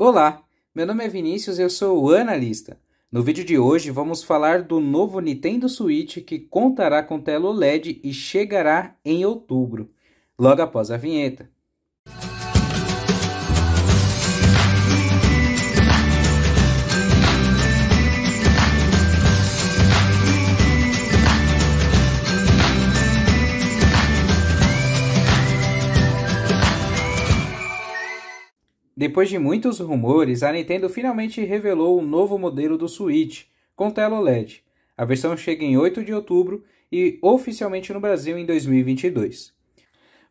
Olá, meu nome é Vinícius e eu sou o analista. No vídeo de hoje vamos falar do novo Nintendo Switch que contará com tela OLED e chegará em outubro, logo após a vinheta. Depois de muitos rumores, a Nintendo finalmente revelou o um novo modelo do Switch, com tela OLED. A versão chega em 8 de outubro e oficialmente no Brasil em 2022.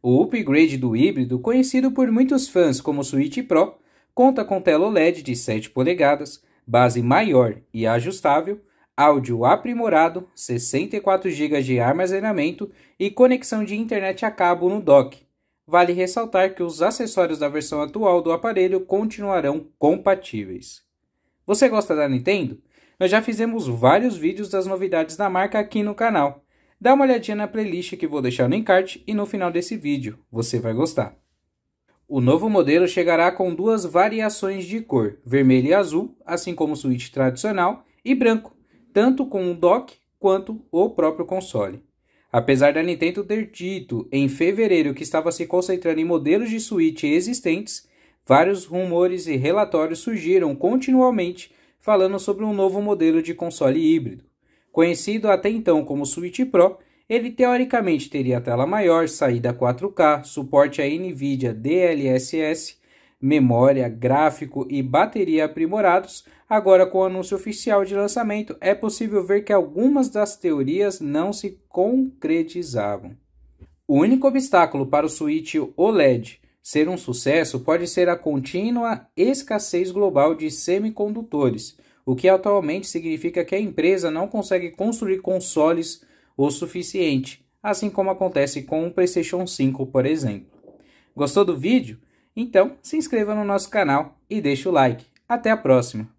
O upgrade do híbrido, conhecido por muitos fãs como Switch Pro, conta com tela OLED de 7 polegadas, base maior e ajustável, áudio aprimorado, 64 GB de armazenamento e conexão de internet a cabo no dock, Vale ressaltar que os acessórios da versão atual do aparelho continuarão compatíveis. Você gosta da Nintendo? Nós já fizemos vários vídeos das novidades da marca aqui no canal. Dá uma olhadinha na playlist que vou deixar no encarte e no final desse vídeo, você vai gostar. O novo modelo chegará com duas variações de cor, vermelho e azul, assim como o Switch tradicional, e branco, tanto com o dock quanto o próprio console. Apesar da Nintendo ter dito em fevereiro que estava se concentrando em modelos de Switch existentes, vários rumores e relatórios surgiram continuamente falando sobre um novo modelo de console híbrido. Conhecido até então como Switch Pro, ele teoricamente teria tela maior, saída 4K, suporte a NVIDIA DLSS, memória, gráfico e bateria aprimorados, Agora, com o anúncio oficial de lançamento, é possível ver que algumas das teorias não se concretizavam. O único obstáculo para o Switch OLED ser um sucesso pode ser a contínua escassez global de semicondutores, o que atualmente significa que a empresa não consegue construir consoles o suficiente, assim como acontece com o PlayStation 5, por exemplo. Gostou do vídeo? Então se inscreva no nosso canal e deixe o like. Até a próxima!